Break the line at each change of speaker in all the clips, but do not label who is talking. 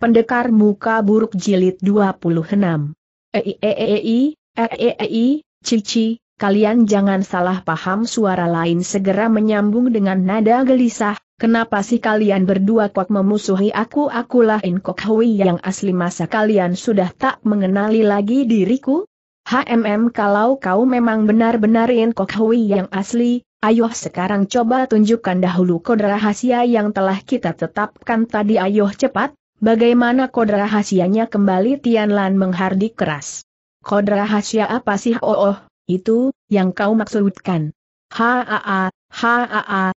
Pendekar Muka Buruk Jilid 26. Eieiei, eei, cici, kalian jangan salah paham suara lain segera menyambung dengan nada gelisah, kenapa sih kalian berdua kok memusuhi aku akulah Inkok Hui yang asli masa kalian sudah tak mengenali lagi diriku? HMM kalau kau memang benar-benar Inkok Hui yang asli, Ayo sekarang coba tunjukkan dahulu kode rahasia yang telah kita tetapkan tadi ayo cepat, Bagaimana kode rahasianya kembali Tian Lan menghardik keras. Kode rahasia apa sih oh oh, itu, yang kau maksudkan. Haa, haa,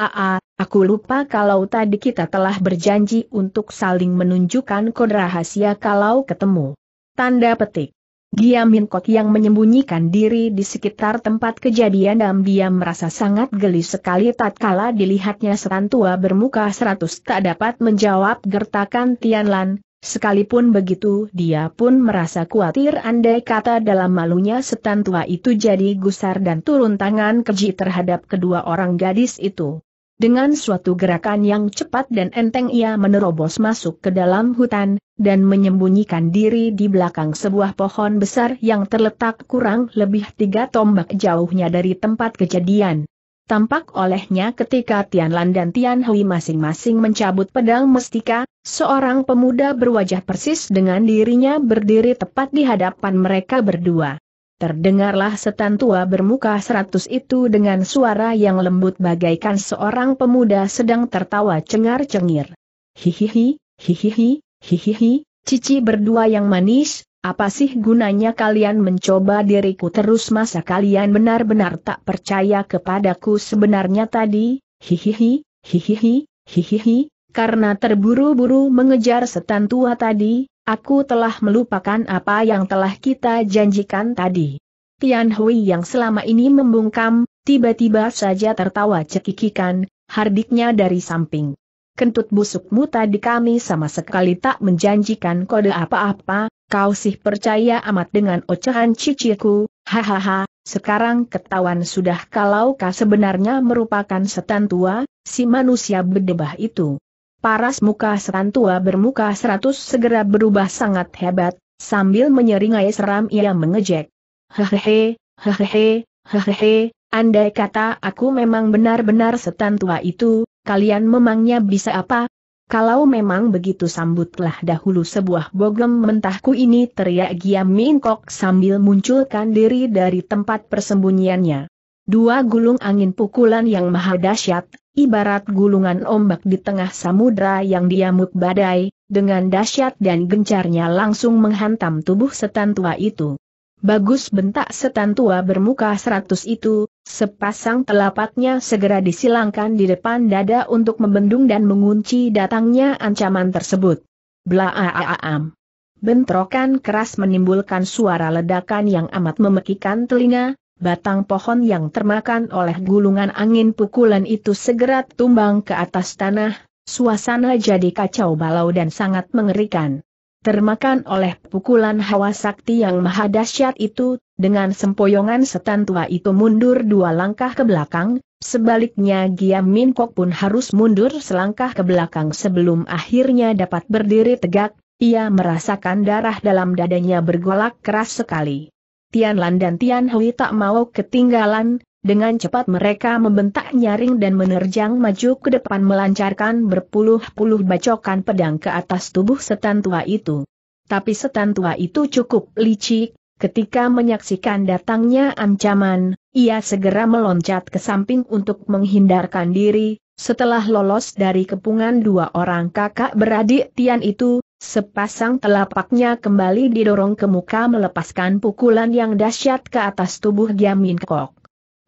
haa, aku lupa kalau tadi kita telah berjanji untuk saling menunjukkan kode rahasia kalau ketemu. Tanda petik. Giamin Kok yang menyembunyikan diri di sekitar tempat kejadian dan dia merasa sangat geli sekali tatkala dilihatnya setan tua bermuka seratus tak dapat menjawab gertakan Tianlan, sekalipun begitu dia pun merasa khawatir andai kata dalam malunya setan tua itu jadi gusar dan turun tangan keji terhadap kedua orang gadis itu. Dengan suatu gerakan yang cepat dan enteng ia menerobos masuk ke dalam hutan, dan menyembunyikan diri di belakang sebuah pohon besar yang terletak kurang lebih tiga tombak jauhnya dari tempat kejadian. Tampak olehnya ketika Tian Lan dan Tian Hui masing-masing mencabut pedang mestika, seorang pemuda berwajah persis dengan dirinya berdiri tepat di hadapan mereka berdua. Terdengarlah setan tua bermuka seratus itu dengan suara yang lembut bagaikan seorang pemuda sedang tertawa cengar-cengir. Hihihi, hihihi, hihihi, cici berdua yang manis, apa sih gunanya kalian mencoba diriku terus masa kalian benar-benar tak percaya kepadaku sebenarnya tadi, hihihi, hihihi, hihihi, karena terburu-buru mengejar setan tua tadi, Aku telah melupakan apa yang telah kita janjikan tadi. Tian Hui yang selama ini membungkam, tiba-tiba saja tertawa cekikikan, hardiknya dari samping. Kentut busukmu tadi kami sama sekali tak menjanjikan kode apa-apa, kau sih percaya amat dengan ocehan ciciku, hahaha, sekarang ketahuan sudah kalau kau sebenarnya merupakan setan tua, si manusia berdebah itu paras muka setan tua bermuka seratus segera berubah sangat hebat, sambil menyeringai seram ia mengejek. Hehehe, hehehe, hehehe, andai kata aku memang benar-benar setan tua itu, kalian memangnya bisa apa? Kalau memang begitu sambutlah dahulu sebuah bogem mentahku ini teriak Giam Minkok sambil munculkan diri dari tempat persembunyiannya. Dua gulung angin pukulan yang maha dahsyat, ibarat gulungan ombak di tengah samudra yang diamuk badai, dengan dahsyat dan gencarnya langsung menghantam tubuh setan tua itu. Bagus bentak setan tua bermuka seratus itu, sepasang telapaknya segera disilangkan di depan dada untuk membendung dan mengunci datangnya ancaman tersebut. Blaaam. Bentrokan keras menimbulkan suara ledakan yang amat memekikan telinga, Batang pohon yang termakan oleh gulungan angin pukulan itu segera tumbang ke atas tanah, suasana jadi kacau balau dan sangat mengerikan. Termakan oleh pukulan hawa sakti yang maha dahsyat itu, dengan sempoyongan setan tua itu mundur dua langkah ke belakang, Sebaliknya Giam Min Kok pun harus mundur selangkah ke belakang sebelum akhirnya dapat berdiri tegak, ia merasakan darah dalam dadanya bergolak keras sekali. Tian Lan dan Tian Hui tak mau ketinggalan, dengan cepat mereka membentak nyaring dan menerjang maju ke depan melancarkan berpuluh-puluh bacokan pedang ke atas tubuh setan tua itu. Tapi setan tua itu cukup licik, ketika menyaksikan datangnya ancaman, ia segera meloncat ke samping untuk menghindarkan diri, setelah lolos dari kepungan dua orang kakak beradik Tian itu, Sepasang telapaknya kembali didorong ke muka melepaskan pukulan yang dahsyat ke atas tubuh Giamin Kok.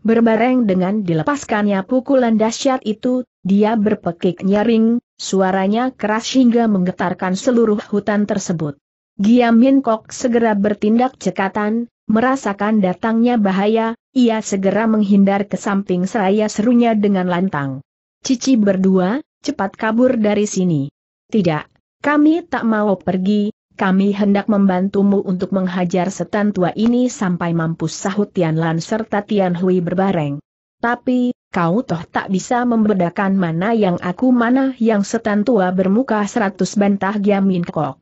Berbareng dengan dilepaskannya pukulan dahsyat itu, dia berpekik nyaring, suaranya keras hingga menggetarkan seluruh hutan tersebut. Giamin Kok segera bertindak cekatan, merasakan datangnya bahaya, ia segera menghindar ke samping seraya serunya dengan lantang. Cici berdua, cepat kabur dari sini. Tidak, kami tak mau pergi, kami hendak membantumu untuk menghajar setan tua ini sampai mampus sahut Tian Lan serta Tian Hui berbareng. Tapi, kau toh tak bisa membedakan mana yang aku mana yang setan tua bermuka seratus bantah Giamin Kok.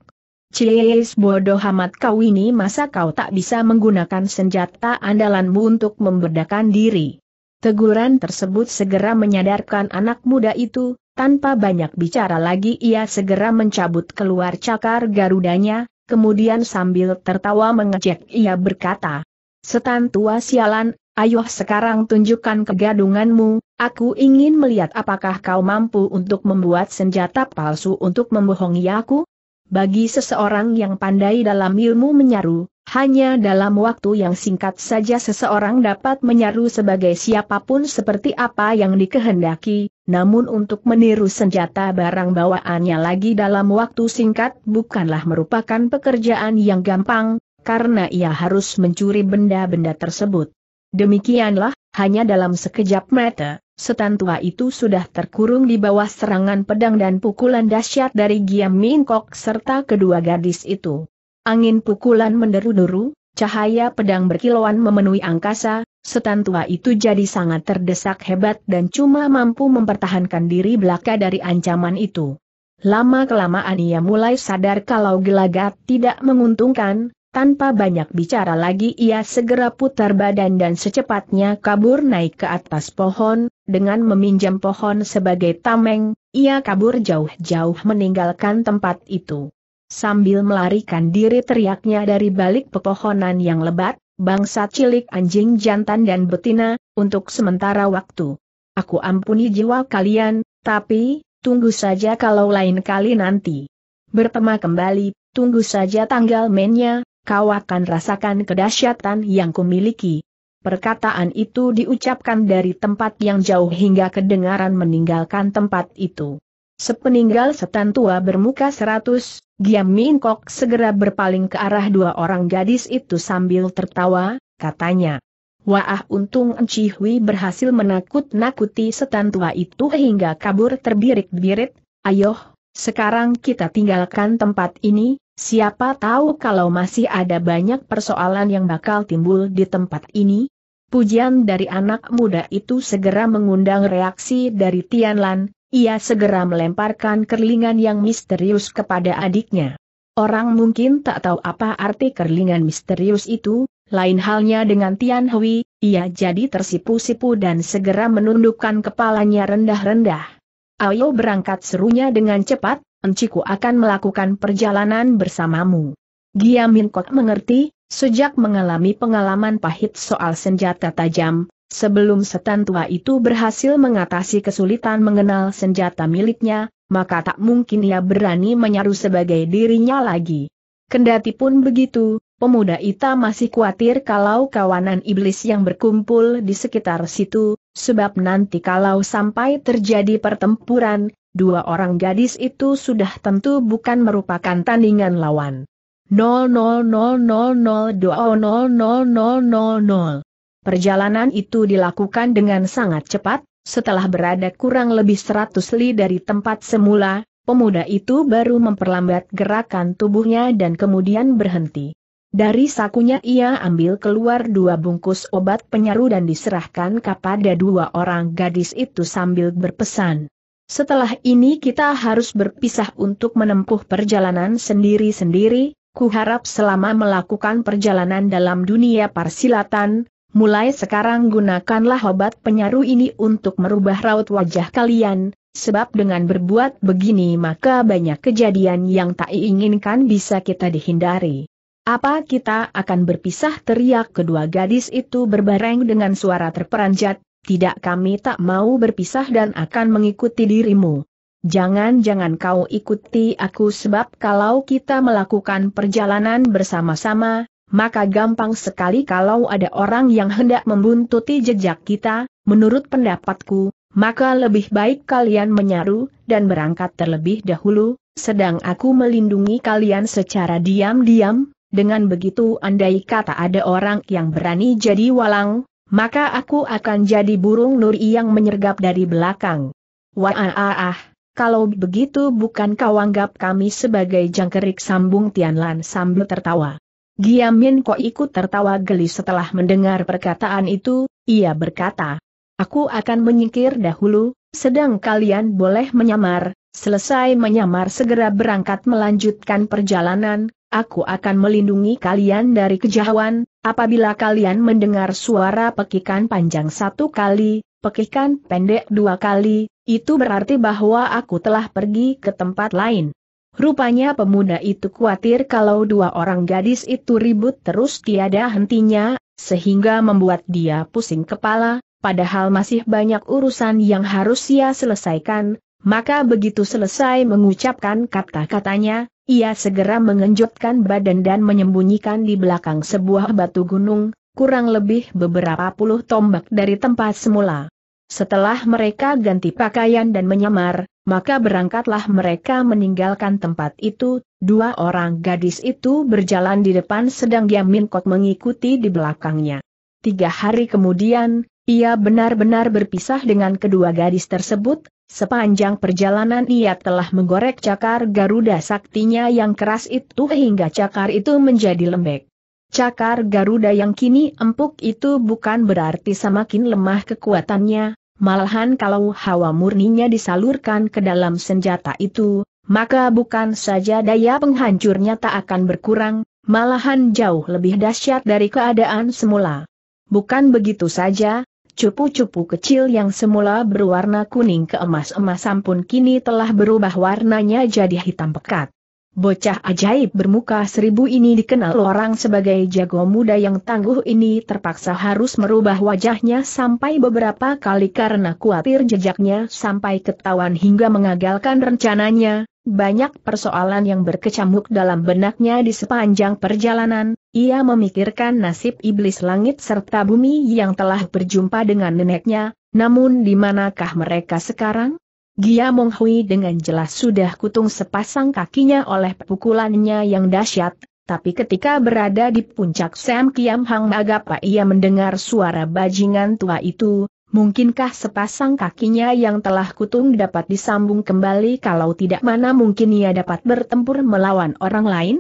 Cies bodoh amat kau ini masa kau tak bisa menggunakan senjata andalanmu untuk membedakan diri. Teguran tersebut segera menyadarkan anak muda itu, tanpa banyak bicara lagi ia segera mencabut keluar cakar garudanya, kemudian sambil tertawa mengejek ia berkata, Setan tua sialan, ayo sekarang tunjukkan kegadunganmu, aku ingin melihat apakah kau mampu untuk membuat senjata palsu untuk membohongi aku? Bagi seseorang yang pandai dalam ilmu menyaru, hanya dalam waktu yang singkat saja seseorang dapat menyaru sebagai siapapun seperti apa yang dikehendaki, namun untuk meniru senjata barang bawaannya lagi dalam waktu singkat bukanlah merupakan pekerjaan yang gampang, karena ia harus mencuri benda-benda tersebut. Demikianlah, hanya dalam sekejap mata, setan tua itu sudah terkurung di bawah serangan pedang dan pukulan dahsyat dari Giam Minkok serta kedua gadis itu. Angin pukulan menderu-deru, cahaya pedang berkilauan memenuhi angkasa, setan tua itu jadi sangat terdesak hebat dan cuma mampu mempertahankan diri belaka dari ancaman itu. Lama-kelamaan ia mulai sadar kalau gelagat tidak menguntungkan, tanpa banyak bicara lagi ia segera putar badan dan secepatnya kabur naik ke atas pohon, dengan meminjam pohon sebagai tameng, ia kabur jauh-jauh meninggalkan tempat itu. Sambil melarikan diri teriaknya dari balik pepohonan yang lebat, bangsa cilik anjing jantan dan betina, untuk sementara waktu. Aku ampuni jiwa kalian, tapi, tunggu saja kalau lain kali nanti. Bertema kembali, tunggu saja tanggal mainnya, kau akan rasakan kedahsyatan yang kumiliki. Perkataan itu diucapkan dari tempat yang jauh hingga kedengaran meninggalkan tempat itu. Sepeninggal setan tua bermuka seratus, Giam Min Kok segera berpaling ke arah dua orang gadis itu sambil tertawa, katanya. Wah untung Enci Hui berhasil menakut-nakuti setan tua itu hingga kabur terbirit-birit, ayoh, sekarang kita tinggalkan tempat ini, siapa tahu kalau masih ada banyak persoalan yang bakal timbul di tempat ini. Pujian dari anak muda itu segera mengundang reaksi dari Tian Lan. Ia segera melemparkan kerlingan yang misterius kepada adiknya. Orang mungkin tak tahu apa arti kerlingan misterius itu, lain halnya dengan Tian Hui, ia jadi tersipu-sipu dan segera menundukkan kepalanya rendah-rendah. Ayo berangkat serunya dengan cepat, enciku akan melakukan perjalanan bersamamu. Gia Minkot mengerti, sejak mengalami pengalaman pahit soal senjata tajam, Sebelum setan tua itu berhasil mengatasi kesulitan mengenal senjata miliknya, maka tak mungkin ia berani menyaru sebagai dirinya lagi. Kendati pun begitu, pemuda Ita masih khawatir kalau kawanan iblis yang berkumpul di sekitar situ, sebab nanti kalau sampai terjadi pertempuran, dua orang gadis itu sudah tentu bukan merupakan tandingan lawan. 0000020000 Perjalanan itu dilakukan dengan sangat cepat, setelah berada kurang lebih 100 li dari tempat semula, pemuda itu baru memperlambat gerakan tubuhnya dan kemudian berhenti. Dari sakunya ia ambil keluar dua bungkus obat penyaru dan diserahkan kepada dua orang gadis itu sambil berpesan. Setelah ini kita harus berpisah untuk menempuh perjalanan sendiri-sendiri, kuharap selama melakukan perjalanan dalam dunia Parsilatan. Mulai sekarang gunakanlah obat penyaru ini untuk merubah raut wajah kalian, sebab dengan berbuat begini maka banyak kejadian yang tak inginkan bisa kita dihindari. Apa kita akan berpisah teriak kedua gadis itu berbareng dengan suara terperanjat, tidak kami tak mau berpisah dan akan mengikuti dirimu. Jangan-jangan kau ikuti aku sebab kalau kita melakukan perjalanan bersama-sama, maka gampang sekali kalau ada orang yang hendak membuntuti jejak kita, menurut pendapatku, maka lebih baik kalian menyaru, dan berangkat terlebih dahulu, sedang aku melindungi kalian secara diam-diam, dengan begitu andai kata ada orang yang berani jadi walang, maka aku akan jadi burung nuri yang menyergap dari belakang. Wah ah ah, kalau begitu bukan kau anggap kami sebagai jangkerik sambung Tianlan sambil tertawa. Giamin kok ikut tertawa geli setelah mendengar perkataan itu, ia berkata, Aku akan menyingkir dahulu, sedang kalian boleh menyamar, selesai menyamar segera berangkat melanjutkan perjalanan, aku akan melindungi kalian dari kejauhan, apabila kalian mendengar suara pekikan panjang satu kali, pekikan pendek dua kali, itu berarti bahwa aku telah pergi ke tempat lain. Rupanya pemuda itu khawatir kalau dua orang gadis itu ribut terus tiada hentinya, sehingga membuat dia pusing kepala, padahal masih banyak urusan yang harus ia selesaikan, maka begitu selesai mengucapkan kata-katanya, ia segera mengenjotkan badan dan menyembunyikan di belakang sebuah batu gunung, kurang lebih beberapa puluh tombak dari tempat semula. Setelah mereka ganti pakaian dan menyamar, maka berangkatlah mereka meninggalkan tempat itu, dua orang gadis itu berjalan di depan sedang Yamin Kot mengikuti di belakangnya. Tiga hari kemudian, ia benar-benar berpisah dengan kedua gadis tersebut, sepanjang perjalanan ia telah menggorek cakar Garuda saktinya yang keras itu hingga cakar itu menjadi lembek. Cakar Garuda yang kini empuk itu bukan berarti semakin lemah kekuatannya, Malahan kalau hawa murninya disalurkan ke dalam senjata itu, maka bukan saja daya penghancurnya tak akan berkurang, malahan jauh lebih dahsyat dari keadaan semula. Bukan begitu saja, cupu-cupu kecil yang semula berwarna kuning keemas-emasan pun kini telah berubah warnanya jadi hitam pekat. Bocah ajaib bermuka seribu ini dikenal orang sebagai jago muda yang tangguh ini terpaksa harus merubah wajahnya sampai beberapa kali karena khawatir jejaknya sampai ketahuan hingga mengagalkan rencananya. Banyak persoalan yang berkecamuk dalam benaknya di sepanjang perjalanan, ia memikirkan nasib iblis langit serta bumi yang telah berjumpa dengan neneknya, namun di manakah mereka sekarang? Gia Mong dengan jelas sudah kutung sepasang kakinya oleh pukulannya yang dahsyat, tapi ketika berada di puncak Sam Kiam Hang Magapa ia mendengar suara bajingan tua itu, mungkinkah sepasang kakinya yang telah kutung dapat disambung kembali kalau tidak mana mungkin ia dapat bertempur melawan orang lain?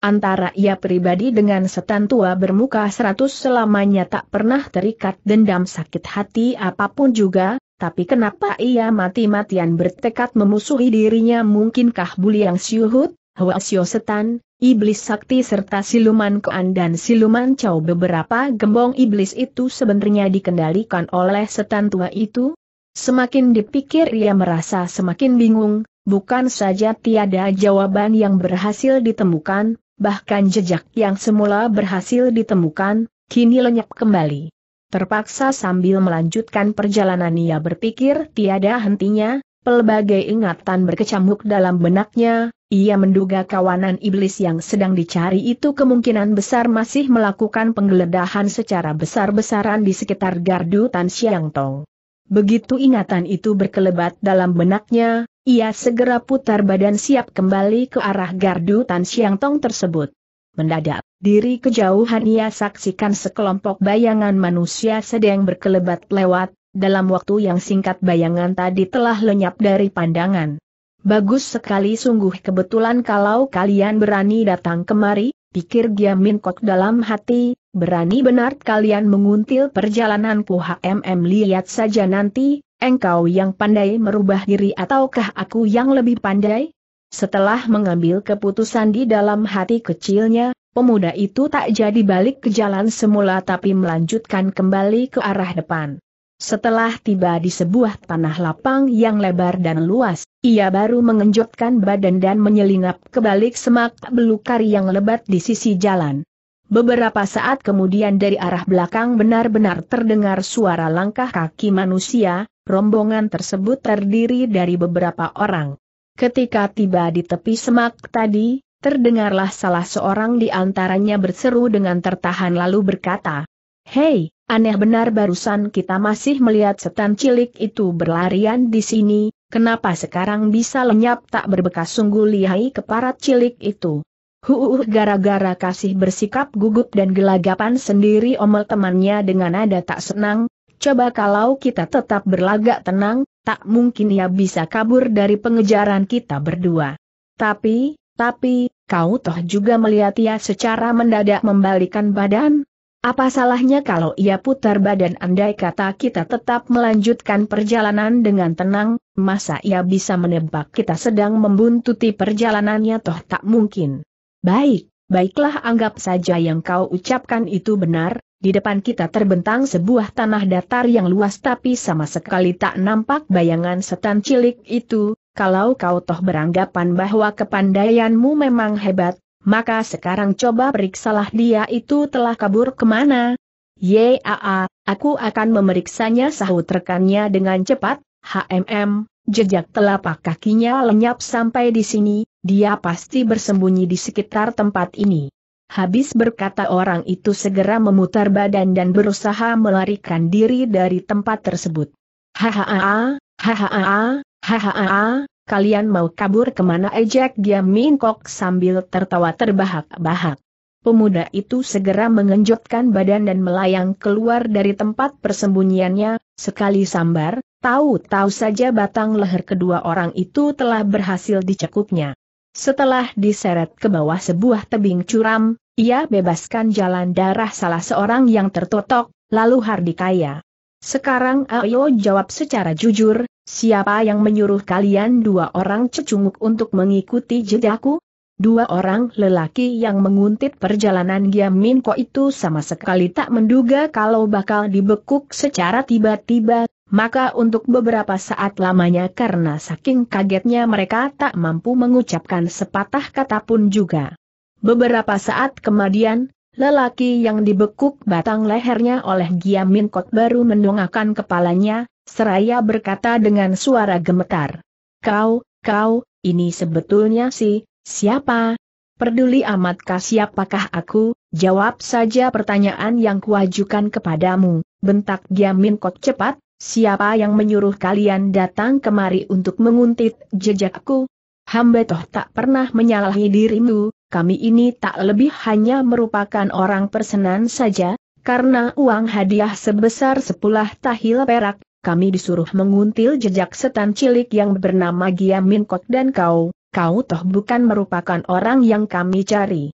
Antara ia pribadi dengan setan tua bermuka seratus selamanya tak pernah terikat dendam sakit hati apapun juga, tapi kenapa ia mati-matian bertekad memusuhi dirinya mungkinkah Buliang Siuhut, Hua Sio Setan, Iblis Sakti serta Siluman Koan dan Siluman Chow beberapa gembong iblis itu sebenarnya dikendalikan oleh setan tua itu? Semakin dipikir ia merasa semakin bingung, bukan saja tiada jawaban yang berhasil ditemukan, bahkan jejak yang semula berhasil ditemukan, kini lenyap kembali. Terpaksa sambil melanjutkan perjalanan ia berpikir tiada hentinya, pelbagai ingatan berkecamuk dalam benaknya, ia menduga kawanan iblis yang sedang dicari itu kemungkinan besar masih melakukan penggeledahan secara besar-besaran di sekitar gardu Tan Siang Tong. Begitu ingatan itu berkelebat dalam benaknya, ia segera putar badan siap kembali ke arah gardu Tan Siang Tong tersebut. Mendadak, diri kejauhan ia saksikan sekelompok bayangan manusia sedang berkelebat lewat, dalam waktu yang singkat bayangan tadi telah lenyap dari pandangan. Bagus sekali sungguh kebetulan kalau kalian berani datang kemari, pikir Giamin Kok dalam hati, berani benar kalian menguntil perjalananku HMM lihat saja nanti, engkau yang pandai merubah diri ataukah aku yang lebih pandai? Setelah mengambil keputusan di dalam hati kecilnya, pemuda itu tak jadi balik ke jalan semula tapi melanjutkan kembali ke arah depan. Setelah tiba di sebuah tanah lapang yang lebar dan luas, ia baru mengenjotkan badan dan menyelinap ke balik semak belukar yang lebat di sisi jalan. Beberapa saat kemudian dari arah belakang benar-benar terdengar suara langkah kaki manusia, rombongan tersebut terdiri dari beberapa orang. Ketika tiba di tepi semak tadi, terdengarlah salah seorang di antaranya berseru dengan tertahan lalu berkata, Hei, aneh benar barusan kita masih melihat setan cilik itu berlarian di sini, kenapa sekarang bisa lenyap tak berbekas sungguh lihai keparat cilik itu. Huuh gara-gara kasih bersikap gugup dan gelagapan sendiri omel temannya dengan nada tak senang, coba kalau kita tetap berlagak tenang, tak mungkin ia bisa kabur dari pengejaran kita berdua. Tapi, tapi, kau toh juga melihat ia secara mendadak membalikan badan? Apa salahnya kalau ia putar badan andai kata kita tetap melanjutkan perjalanan dengan tenang, masa ia bisa menebak kita sedang membuntuti perjalanannya toh tak mungkin. Baik, baiklah anggap saja yang kau ucapkan itu benar, di depan kita terbentang sebuah tanah datar yang luas tapi sama sekali tak nampak bayangan setan cilik itu, kalau kau toh beranggapan bahwa kepandaianmu memang hebat, maka sekarang coba periksalah dia itu telah kabur kemana. Yaa, aku akan memeriksanya sahut rekannya dengan cepat, HMM, jejak telapak kakinya lenyap sampai di sini, dia pasti bersembunyi di sekitar tempat ini. Habis berkata orang itu segera memutar badan dan berusaha melarikan diri dari tempat tersebut. Hahaha, hahaha, hahaha, kalian mau kabur kemana ejek dia minkok sambil tertawa terbahak-bahak. Pemuda itu segera mengenjotkan badan dan melayang keluar dari tempat persembunyiannya, sekali sambar, tahu-tahu saja batang leher kedua orang itu telah berhasil dicekuknya. Setelah diseret ke bawah sebuah tebing curam, ia bebaskan jalan darah salah seorang yang tertotok, lalu Hardikaya. Sekarang ayo jawab secara jujur, siapa yang menyuruh kalian dua orang cecunguk untuk mengikuti jejakku? Dua orang lelaki yang menguntit perjalanan Minko itu sama sekali tak menduga kalau bakal dibekuk secara tiba-tiba, maka untuk beberapa saat lamanya karena saking kagetnya mereka tak mampu mengucapkan sepatah kata pun juga. Beberapa saat kemudian, lelaki yang dibekuk batang lehernya oleh Giamin Kot baru mendongakkan kepalanya, seraya berkata dengan suara gemetar. Kau, kau, ini sebetulnya si, siapa? Peduli amatkah siapakah aku, jawab saja pertanyaan yang kuajukan kepadamu, bentak Giamin Kot cepat, Siapa yang menyuruh kalian datang kemari untuk menguntit jejakku? Hamba toh tak pernah menyalahi dirimu, kami ini tak lebih hanya merupakan orang persenan saja, karena uang hadiah sebesar sepulah tahil perak, kami disuruh menguntil jejak setan cilik yang bernama Gia Kok dan kau, kau toh bukan merupakan orang yang kami cari.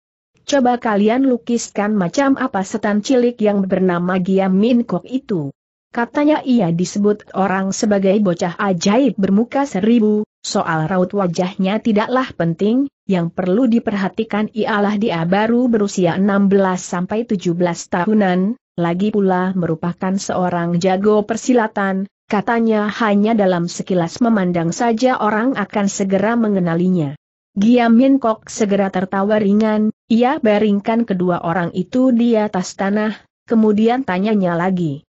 Coba kalian lukiskan macam apa setan cilik yang bernama Gia Kok itu. Katanya ia disebut orang sebagai bocah ajaib bermuka seribu, soal raut wajahnya tidaklah penting, yang perlu diperhatikan ialah dia baru berusia 16-17 tahunan, lagi pula merupakan seorang jago persilatan, katanya hanya dalam sekilas memandang saja orang akan segera mengenalinya. Giam Min Kok segera tertawa ringan, ia baringkan kedua orang itu di atas tanah, kemudian tanyanya lagi.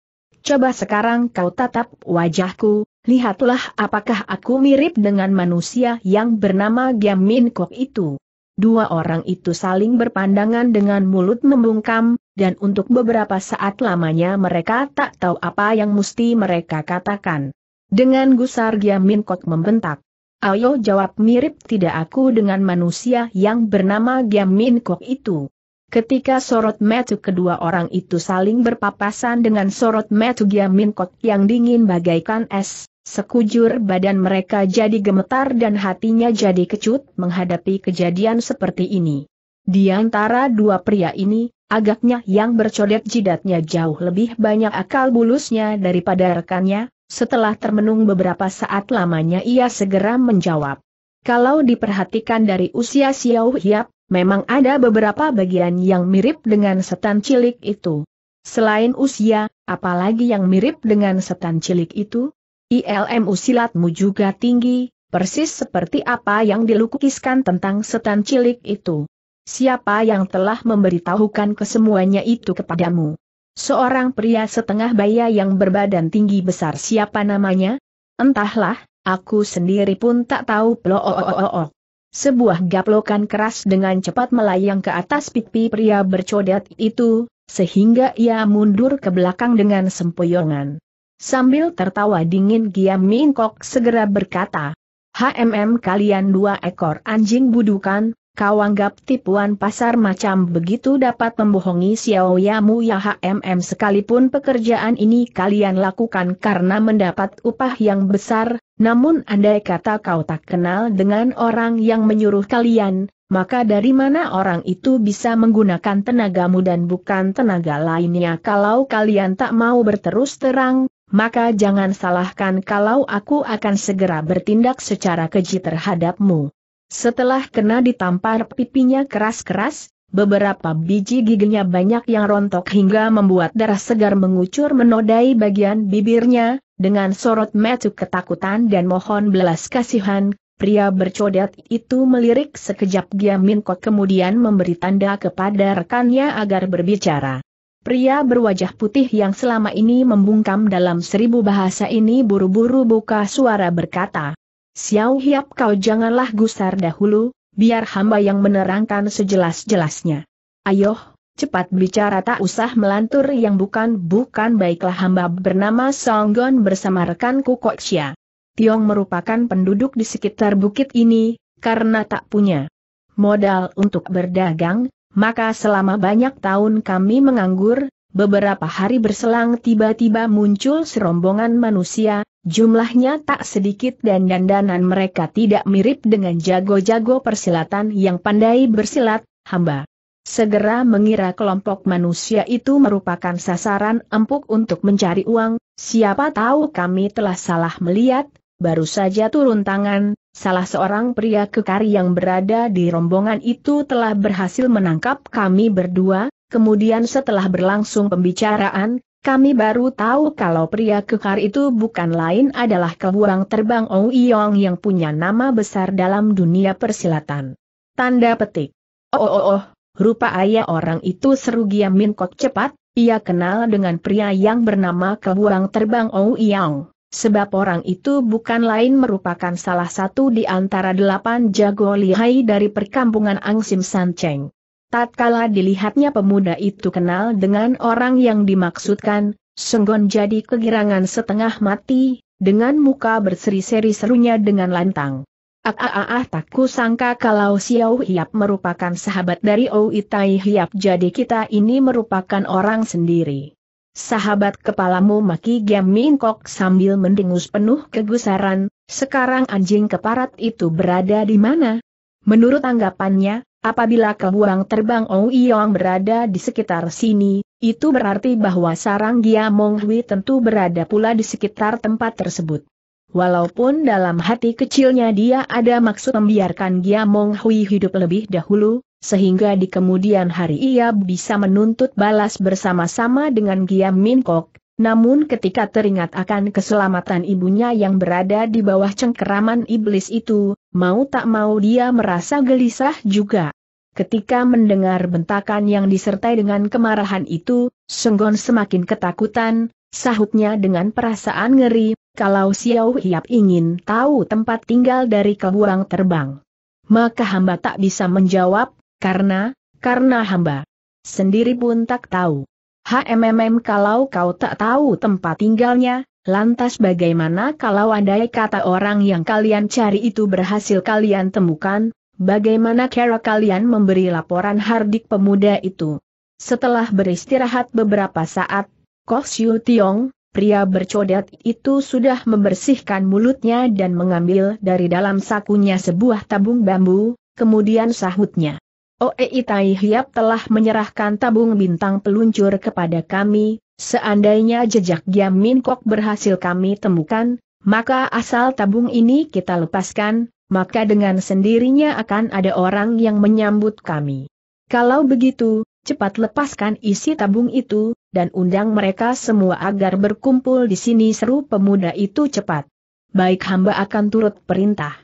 Coba sekarang kau tatap wajahku, lihatlah apakah aku mirip dengan manusia yang bernama Giam Kok itu. Dua orang itu saling berpandangan dengan mulut membungkam, dan untuk beberapa saat lamanya mereka tak tahu apa yang mesti mereka katakan. Dengan gusar Giam Kok membentak. Ayo jawab mirip tidak aku dengan manusia yang bernama Giam Kok itu. Ketika sorot metu kedua orang itu saling berpapasan dengan sorot metu Giaminkot yang dingin bagaikan es, sekujur badan mereka jadi gemetar dan hatinya jadi kecut menghadapi kejadian seperti ini. Di antara dua pria ini, agaknya yang bercodet jidatnya jauh lebih banyak akal bulusnya daripada rekannya, setelah termenung beberapa saat lamanya ia segera menjawab. Kalau diperhatikan dari usia Xiao Hiap, memang ada beberapa bagian yang mirip dengan setan cilik itu. Selain usia, apalagi yang mirip dengan setan cilik itu? ILM usilatmu juga tinggi, persis seperti apa yang dilukiskan tentang setan cilik itu. Siapa yang telah memberitahukan kesemuanya itu kepadamu? Seorang pria setengah baya yang berbadan tinggi besar siapa namanya? Entahlah, aku sendiri pun tak tahu -o sebuah gaplokan keras dengan cepat melayang ke atas pipi pria bercodet itu, sehingga ia mundur ke belakang dengan sempoyongan. Sambil tertawa dingin Giam Mingkok segera berkata, HMM kalian dua ekor anjing budukan, kau anggap tipuan pasar macam begitu dapat membohongi Xiao Yamu ya HMM sekalipun pekerjaan ini kalian lakukan karena mendapat upah yang besar, namun andai kata kau tak kenal dengan orang yang menyuruh kalian, maka dari mana orang itu bisa menggunakan tenagamu dan bukan tenaga lainnya kalau kalian tak mau berterus terang, maka jangan salahkan kalau aku akan segera bertindak secara keji terhadapmu. Setelah kena ditampar pipinya keras-keras, beberapa biji giginya banyak yang rontok hingga membuat darah segar mengucur menodai bagian bibirnya, dengan sorot metu ketakutan dan mohon belas kasihan, pria bercodet itu melirik sekejap Giamin Kok kemudian memberi tanda kepada rekannya agar berbicara. Pria berwajah putih yang selama ini membungkam dalam seribu bahasa ini buru-buru buka suara berkata, Xiao Hiap kau janganlah gusar dahulu, biar hamba yang menerangkan sejelas-jelasnya. Ayo." cepat bicara tak usah melantur yang bukan-bukan baiklah hamba bernama Songgon bersama rekanku Koksya. Tiong merupakan penduduk di sekitar bukit ini, karena tak punya modal untuk berdagang, maka selama banyak tahun kami menganggur, beberapa hari berselang tiba-tiba muncul serombongan manusia, jumlahnya tak sedikit dan dandanan mereka tidak mirip dengan jago-jago persilatan yang pandai bersilat, hamba segera mengira kelompok manusia itu merupakan sasaran empuk untuk mencari uang, siapa tahu kami telah salah melihat, baru saja turun tangan, salah seorang pria kekar yang berada di rombongan itu telah berhasil menangkap kami berdua, kemudian setelah berlangsung pembicaraan, kami baru tahu kalau pria kekar itu bukan lain adalah kebuang terbang Ong Yong yang punya nama besar dalam dunia persilatan. Tanda petik. Oh oh oh, oh. Rupa ayah orang itu seru Giam Min Kok cepat, ia kenal dengan pria yang bernama Kebuang Terbang Ou Yang. Sebab orang itu bukan lain merupakan salah satu di antara delapan jago lihai dari perkampungan Angsim sancheng. Tatkala dilihatnya pemuda itu kenal dengan orang yang dimaksudkan, Senggon jadi kegirangan setengah mati, dengan muka berseri-seri serunya dengan lantang. Ah, tak kusangka kalau Xiao Hiap merupakan sahabat dari Ou Tai Hiap jadi kita ini merupakan orang sendiri. Sahabat kepalamu maki Giam Min Kok sambil mendengus penuh kegusaran, sekarang anjing keparat itu berada di mana? Menurut anggapannya, apabila kebuang terbang Oi Yong berada di sekitar sini, itu berarti bahwa sarang Giamong Hui tentu berada pula di sekitar tempat tersebut. Walaupun dalam hati kecilnya dia ada maksud membiarkan Giamong Hui hidup lebih dahulu, sehingga di kemudian hari ia bisa menuntut balas bersama-sama dengan Giam Min Kok, namun ketika teringat akan keselamatan ibunya yang berada di bawah cengkeraman iblis itu, mau tak mau dia merasa gelisah juga. Ketika mendengar bentakan yang disertai dengan kemarahan itu, Senggon semakin ketakutan, sahutnya dengan perasaan ngeri, kalau Xiao Hiap ingin tahu tempat tinggal dari kebuang terbang. Maka hamba tak bisa menjawab, karena, karena hamba sendiri pun tak tahu. HMMM kalau kau tak tahu tempat tinggalnya, lantas bagaimana kalau andai kata orang yang kalian cari itu berhasil kalian temukan, bagaimana cara kalian memberi laporan hardik pemuda itu? Setelah beristirahat beberapa saat, Koh Siu Tiong, Pria bercodat itu sudah membersihkan mulutnya dan mengambil dari dalam sakunya sebuah tabung bambu, kemudian sahutnya. Oe Itai Hiap telah menyerahkan tabung bintang peluncur kepada kami, seandainya jejak Giam Min Kok berhasil kami temukan, maka asal tabung ini kita lepaskan, maka dengan sendirinya akan ada orang yang menyambut kami. Kalau begitu, cepat lepaskan isi tabung itu, dan undang mereka semua agar berkumpul di sini seru pemuda itu cepat. Baik hamba akan turut perintah.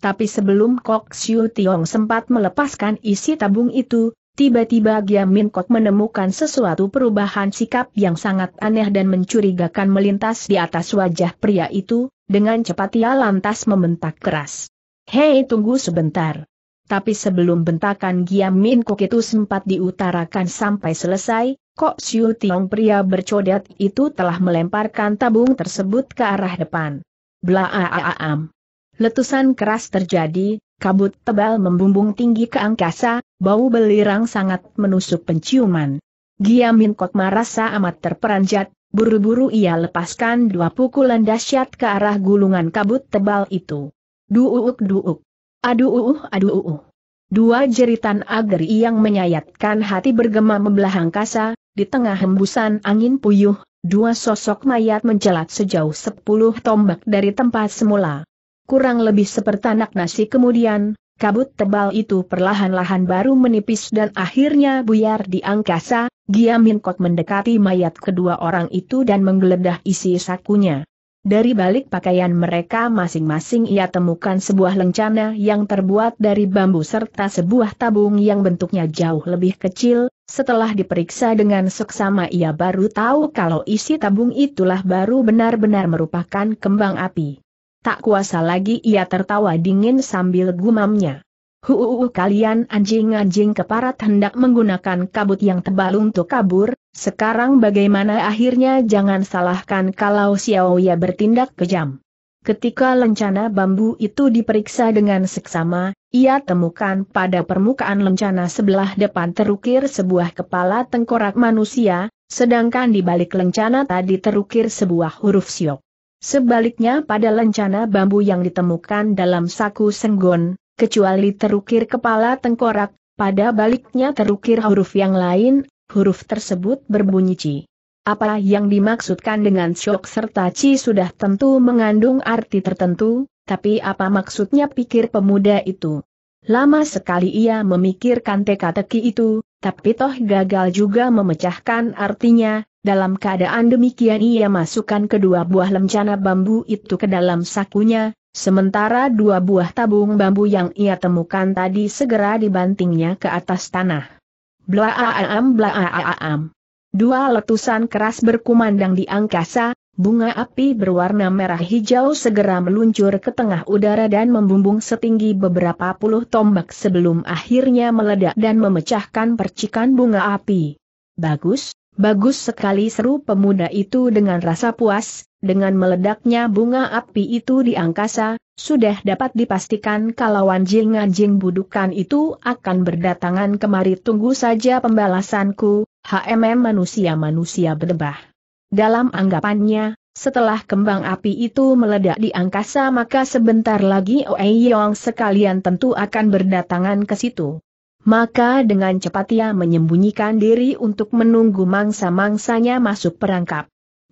Tapi sebelum Kok Siu Tiong sempat melepaskan isi tabung itu, tiba-tiba Min Kok menemukan sesuatu perubahan sikap yang sangat aneh dan mencurigakan melintas di atas wajah pria itu, dengan cepat ia lantas membentak keras. Hei tunggu sebentar. Tapi sebelum bentakan Giam Min Kok itu sempat diutarakan sampai selesai, Kok Siu Tiong pria bercodat itu telah melemparkan tabung tersebut ke arah depan. Blaaam. Letusan keras terjadi, kabut tebal membumbung tinggi ke angkasa, bau belirang sangat menusuk penciuman. Giamin kok merasa amat terperanjat, buru-buru ia lepaskan dua pukulan dahsyat ke arah gulungan kabut tebal itu. Duuk duuk. Aduuh aduuh. Dua jeritan ageri yang menyayatkan hati bergema membelah angkasa, di tengah hembusan angin puyuh, dua sosok mayat mencelat sejauh sepuluh tombak dari tempat semula. Kurang lebih seperti sepertanak nasi kemudian, kabut tebal itu perlahan-lahan baru menipis dan akhirnya buyar di angkasa, Giamin kok mendekati mayat kedua orang itu dan menggeledah isi sakunya. Dari balik pakaian mereka masing-masing ia temukan sebuah lencana yang terbuat dari bambu serta sebuah tabung yang bentuknya jauh lebih kecil, setelah diperiksa dengan seksama ia baru tahu kalau isi tabung itulah baru benar-benar merupakan kembang api. Tak kuasa lagi ia tertawa dingin sambil gumamnya. Huuu kalian anjing-anjing keparat hendak menggunakan kabut yang tebal untuk kabur, sekarang bagaimana akhirnya jangan salahkan kalau Xiaoya bertindak kejam. Ketika lencana bambu itu diperiksa dengan seksama, ia temukan pada permukaan lencana sebelah depan terukir sebuah kepala tengkorak manusia, sedangkan di balik lencana tadi terukir sebuah huruf siok. Sebaliknya pada lencana bambu yang ditemukan dalam saku senggon, kecuali terukir kepala tengkorak, pada baliknya terukir huruf yang lain, Huruf tersebut berbunyi Ci. Apa yang dimaksudkan dengan syok serta Ci sudah tentu mengandung arti tertentu, tapi apa maksudnya pikir pemuda itu? Lama sekali ia memikirkan teka-teki itu, tapi toh gagal juga memecahkan artinya, dalam keadaan demikian ia masukkan kedua buah lencana bambu itu ke dalam sakunya, sementara dua buah tabung bambu yang ia temukan tadi segera dibantingnya ke atas tanah. Blaaam blaaam. Dua letusan keras berkumandang di angkasa, bunga api berwarna merah hijau segera meluncur ke tengah udara dan membumbung setinggi beberapa puluh tombak sebelum akhirnya meledak dan memecahkan percikan bunga api. Bagus, bagus sekali seru pemuda itu dengan rasa puas, dengan meledaknya bunga api itu di angkasa, sudah dapat dipastikan kalau anjing-anjing budukan itu akan berdatangan kemari tunggu saja pembalasanku, HMM manusia-manusia berdebah. Dalam anggapannya, setelah kembang api itu meledak di angkasa maka sebentar lagi Oei Yong sekalian tentu akan berdatangan ke situ. Maka dengan cepat ia menyembunyikan diri untuk menunggu mangsa-mangsanya masuk perangkap.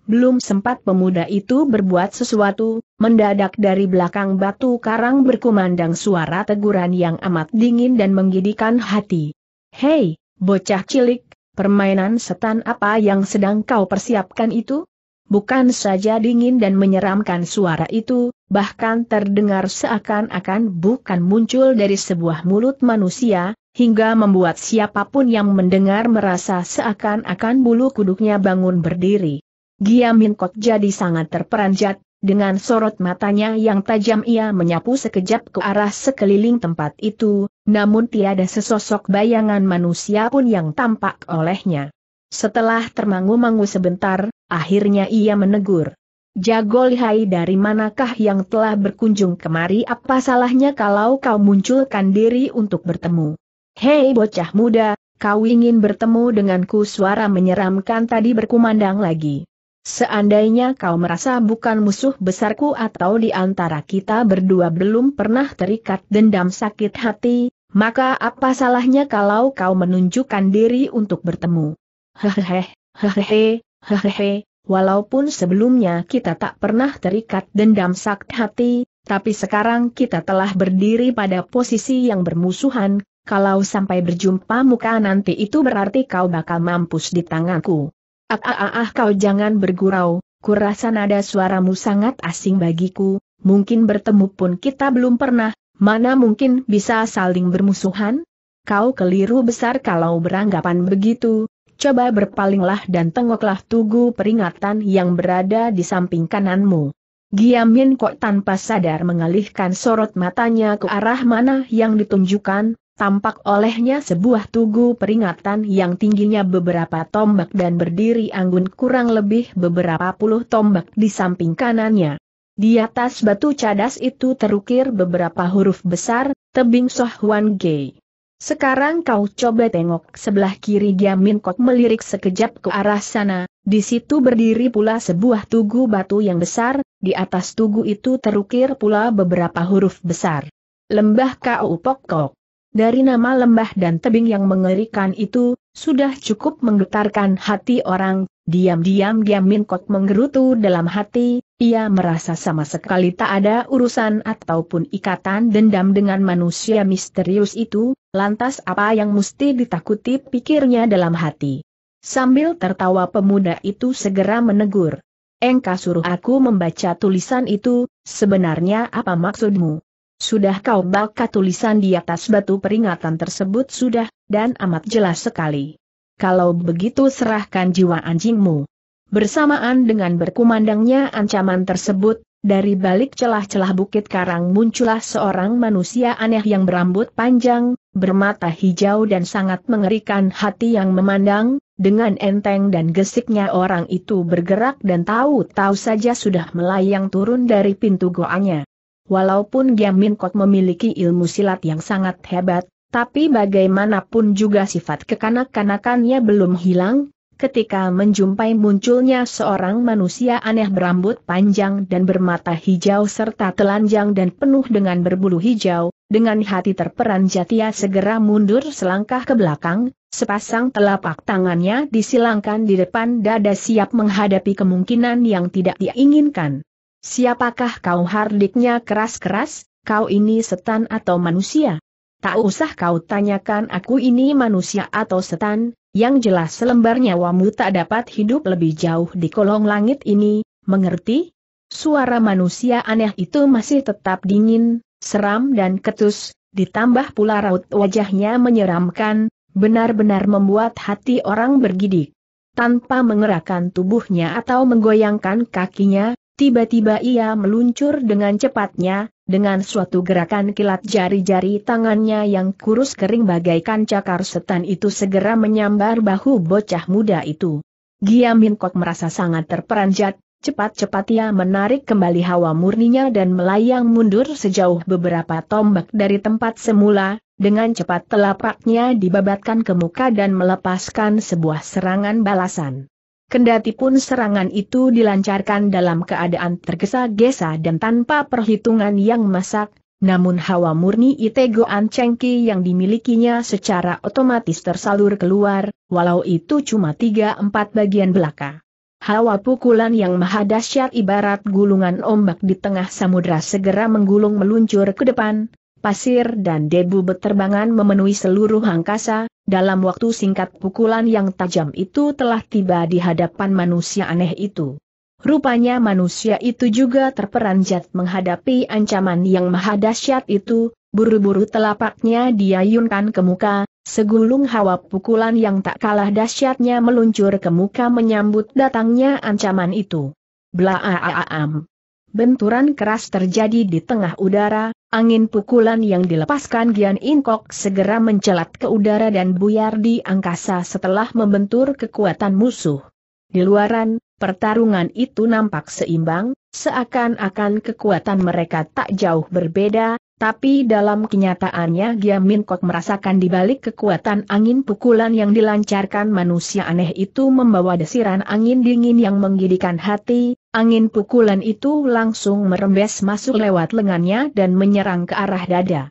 Belum sempat pemuda itu berbuat sesuatu, mendadak dari belakang batu karang berkumandang suara teguran yang amat dingin dan menggidikan hati. Hei, bocah cilik, permainan setan apa yang sedang kau persiapkan itu? Bukan saja dingin dan menyeramkan suara itu, bahkan terdengar seakan-akan bukan muncul dari sebuah mulut manusia, hingga membuat siapapun yang mendengar merasa seakan-akan bulu kuduknya bangun berdiri. Giaminkot jadi sangat terperanjat, dengan sorot matanya yang tajam ia menyapu sekejap ke arah sekeliling tempat itu, namun tiada sesosok bayangan manusia pun yang tampak olehnya. Setelah termangu-mangu sebentar, akhirnya ia menegur. Jago lihai dari manakah yang telah berkunjung kemari apa salahnya kalau kau munculkan diri untuk bertemu? Hei bocah muda, kau ingin bertemu denganku suara menyeramkan tadi berkumandang lagi. Seandainya kau merasa bukan musuh besarku atau di antara kita berdua belum pernah terikat dendam sakit hati, maka apa salahnya kalau kau menunjukkan diri untuk bertemu? Hehehe, hehehe, hehehe, walaupun sebelumnya kita tak pernah terikat dendam sakit hati, tapi sekarang kita telah berdiri pada posisi yang bermusuhan, kalau sampai berjumpa muka nanti itu berarti kau bakal mampus di tanganku. Ah, ah, ah, ah kau jangan bergurau, kurasa nada suaramu sangat asing bagiku, mungkin bertemu pun kita belum pernah, mana mungkin bisa saling bermusuhan? Kau keliru besar kalau beranggapan begitu, coba berpalinglah dan tengoklah tugu peringatan yang berada di samping kananmu. Giamin kok tanpa sadar mengalihkan sorot matanya ke arah mana yang ditunjukkan, tampak olehnya sebuah tugu peringatan yang tingginya beberapa tombak dan berdiri anggun kurang lebih beberapa puluh tombak di samping kanannya. Di atas batu cadas itu terukir beberapa huruf besar, tebing Sohwan Gei. Sekarang kau coba tengok sebelah kiri Giamin Kok melirik sekejap ke arah sana, di situ berdiri pula sebuah tugu batu yang besar, di atas tugu itu terukir pula beberapa huruf besar. Lembah Kau Pokok. Dari nama lembah dan tebing yang mengerikan itu, sudah cukup menggetarkan hati orang, diam-diam Giam Min Kok menggerutu dalam hati, ia merasa sama sekali tak ada urusan ataupun ikatan dendam dengan manusia misterius itu, lantas apa yang mesti ditakuti pikirnya dalam hati. Sambil tertawa pemuda itu segera menegur. Engkau suruh aku membaca tulisan itu, sebenarnya apa maksudmu? Sudah kau baca tulisan di atas batu peringatan tersebut sudah, dan amat jelas sekali. Kalau begitu serahkan jiwa anjingmu. Bersamaan dengan berkumandangnya ancaman tersebut, dari balik celah-celah bukit karang muncullah seorang manusia aneh yang berambut panjang, bermata hijau dan sangat mengerikan hati yang memandang, dengan enteng dan gesiknya orang itu bergerak dan tahu-tahu saja sudah melayang turun dari pintu goanya walaupun Giam Min Kot memiliki ilmu silat yang sangat hebat, tapi bagaimanapun juga sifat kekanak-kanakannya belum hilang, ketika menjumpai munculnya seorang manusia aneh berambut panjang dan bermata hijau serta telanjang dan penuh dengan berbulu hijau, dengan hati terperanjat ia segera mundur selangkah ke belakang, Sepasang telapak tangannya disilangkan di depan dada siap menghadapi kemungkinan yang tidak diinginkan. Siapakah kau hardiknya keras-keras, kau ini setan atau manusia? Tak usah kau tanyakan aku ini manusia atau setan, yang jelas selembar nyawamu tak dapat hidup lebih jauh di kolong langit ini, mengerti? Suara manusia aneh itu masih tetap dingin, seram dan ketus, ditambah pula raut wajahnya menyeramkan, benar-benar membuat hati orang bergidik. Tanpa mengerahkan tubuhnya atau menggoyangkan kakinya, Tiba-tiba ia meluncur dengan cepatnya, dengan suatu gerakan kilat jari-jari tangannya yang kurus kering bagaikan cakar setan itu segera menyambar bahu bocah muda itu. Gia Minkok merasa sangat terperanjat, cepat-cepat ia menarik kembali hawa murninya dan melayang mundur sejauh beberapa tombak dari tempat semula, dengan cepat telapaknya dibabatkan ke muka dan melepaskan sebuah serangan balasan. Kendati pun serangan itu dilancarkan dalam keadaan tergesa-gesa dan tanpa perhitungan yang masak, namun hawa murni Itego Ancengki yang dimilikinya secara otomatis tersalur keluar, walau itu cuma tiga empat bagian belaka. Hawa pukulan yang maha dahsyat ibarat gulungan ombak di tengah samudra segera menggulung meluncur ke depan, pasir dan debu beterbangan memenuhi seluruh angkasa, dalam waktu singkat pukulan yang tajam itu telah tiba di hadapan manusia aneh itu. Rupanya manusia itu juga terperanjat menghadapi ancaman yang maha dahsyat itu, buru-buru telapaknya diayunkan ke muka, segulung hawa pukulan yang tak kalah dahsyatnya meluncur ke muka menyambut datangnya ancaman itu. Blaaam. Benturan keras terjadi di tengah udara, angin pukulan yang dilepaskan Gian Inkok segera mencelat ke udara dan buyar di angkasa setelah membentur kekuatan musuh. Di luaran, pertarungan itu nampak seimbang, seakan-akan kekuatan mereka tak jauh berbeda, tapi dalam kenyataannya Giamin Kok merasakan di balik kekuatan angin pukulan yang dilancarkan manusia aneh itu membawa desiran angin dingin yang menggidikan hati, angin pukulan itu langsung merembes masuk lewat lengannya dan menyerang ke arah dada.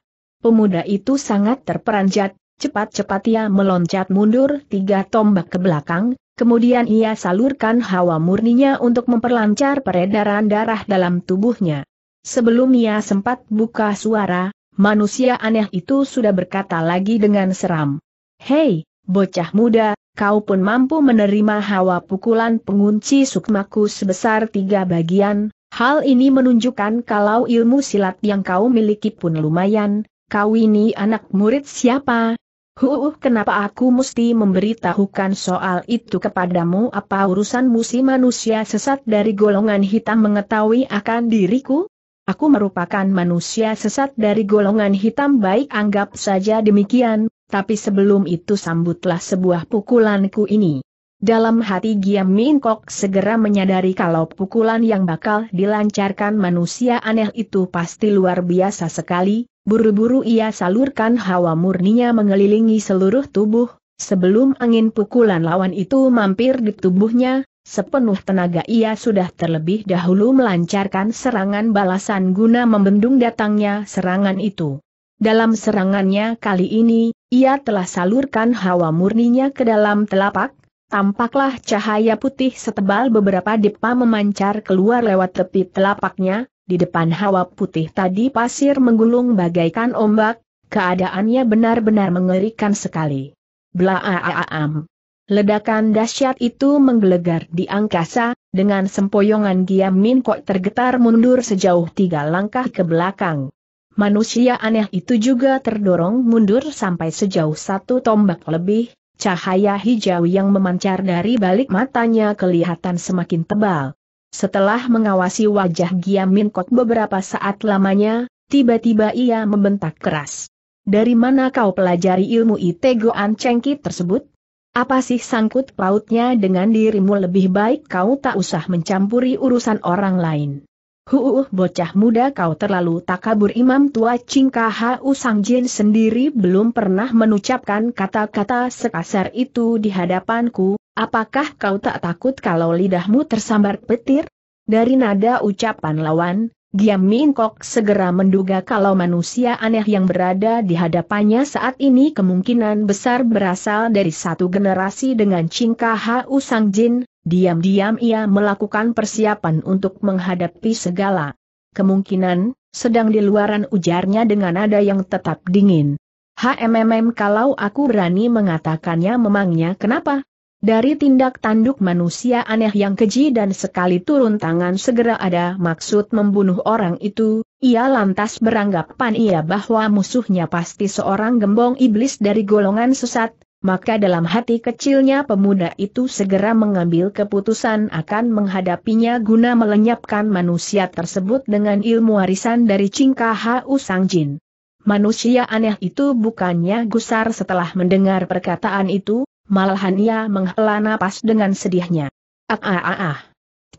Pemuda itu sangat terperanjat, cepat-cepat ia meloncat mundur tiga tombak ke belakang, kemudian ia salurkan hawa murninya untuk memperlancar peredaran darah dalam tubuhnya sebelum ia sempat buka suara, manusia aneh itu sudah berkata lagi dengan seram. Hei, bocah muda, kau pun mampu menerima hawa pukulan pengunci sukmaku sebesar tiga bagian, hal ini menunjukkan kalau ilmu silat yang kau miliki pun lumayan, kau ini anak murid siapa? Huh, kenapa aku mesti memberitahukan soal itu kepadamu apa urusan musim manusia sesat dari golongan hitam mengetahui akan diriku? aku merupakan manusia sesat dari golongan hitam baik anggap saja demikian, tapi sebelum itu sambutlah sebuah pukulanku ini. Dalam hati Giam Min Kok segera menyadari kalau pukulan yang bakal dilancarkan manusia aneh itu pasti luar biasa sekali, buru-buru ia salurkan hawa murninya mengelilingi seluruh tubuh, sebelum angin pukulan lawan itu mampir di tubuhnya, Sepenuh tenaga ia sudah terlebih dahulu melancarkan serangan balasan guna membendung datangnya serangan itu. Dalam serangannya kali ini, ia telah salurkan hawa murninya ke dalam telapak, tampaklah cahaya putih setebal beberapa depa memancar keluar lewat tepi telapaknya, di depan hawa putih tadi pasir menggulung bagaikan ombak, keadaannya benar-benar mengerikan sekali. Blaaam. Ledakan dahsyat itu menggelegar di angkasa, dengan sempoyongan Giam Min Kok tergetar mundur sejauh tiga langkah ke belakang. Manusia aneh itu juga terdorong mundur sampai sejauh satu tombak lebih, cahaya hijau yang memancar dari balik matanya kelihatan semakin tebal. Setelah mengawasi wajah Giam Min Kok beberapa saat lamanya, tiba-tiba ia membentak keras. Dari mana kau pelajari ilmu Itegoan Ancengki Cengki tersebut? Apa sih sangkut pautnya dengan dirimu lebih baik kau tak usah mencampuri urusan orang lain. Huuh bocah muda kau terlalu takabur imam tua Cingkaha Hau Jin sendiri belum pernah menucapkan kata-kata sekasar itu di hadapanku, apakah kau tak takut kalau lidahmu tersambar petir? Dari nada ucapan lawan, Giam Min Kok segera menduga kalau manusia aneh yang berada di hadapannya saat ini kemungkinan besar berasal dari satu generasi dengan Cingka Hau Sang Jin, diam-diam ia melakukan persiapan untuk menghadapi segala kemungkinan, sedang di luaran ujarnya dengan nada yang tetap dingin. HMMM kalau aku berani mengatakannya memangnya kenapa? Dari tindak tanduk manusia aneh yang keji dan sekali turun tangan segera ada maksud membunuh orang itu, ia lantas beranggapan ia bahwa musuhnya pasti seorang gembong iblis dari golongan sesat, maka dalam hati kecilnya pemuda itu segera mengambil keputusan akan menghadapinya guna melenyapkan manusia tersebut dengan ilmu warisan dari Cingkaha Usang Jin. Manusia aneh itu bukannya gusar setelah mendengar perkataan itu, malahan ia menghela napas dengan sedihnya. Ah ah ah ah.